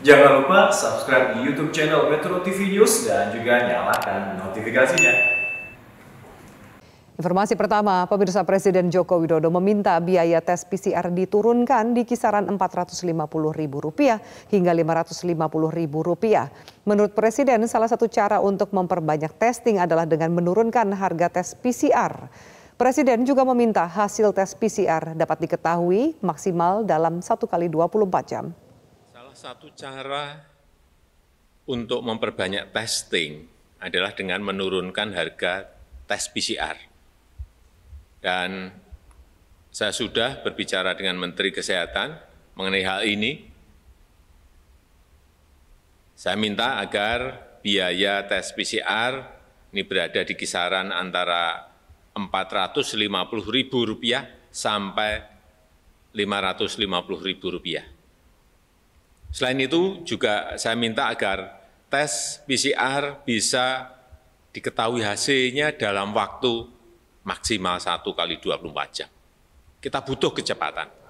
Jangan lupa subscribe di YouTube channel Metro TV News dan juga nyalakan notifikasinya. Informasi pertama, pemirsa Presiden Joko Widodo meminta biaya tes PCR diturunkan di kisaran Rp450.000 hingga Rp550.000. Menurut Presiden, salah satu cara untuk memperbanyak testing adalah dengan menurunkan harga tes PCR. Presiden juga meminta hasil tes PCR dapat diketahui maksimal dalam 1 kali 24 jam salah satu cara untuk memperbanyak testing adalah dengan menurunkan harga tes PCR. Dan saya sudah berbicara dengan Menteri Kesehatan mengenai hal ini. Saya minta agar biaya tes PCR ini berada di kisaran antara Rp450.000 sampai Rp550.000. Selain itu juga saya minta agar tes PCR bisa diketahui hasilnya dalam waktu maksimal 1 kali 24 jam. Kita butuh kecepatan.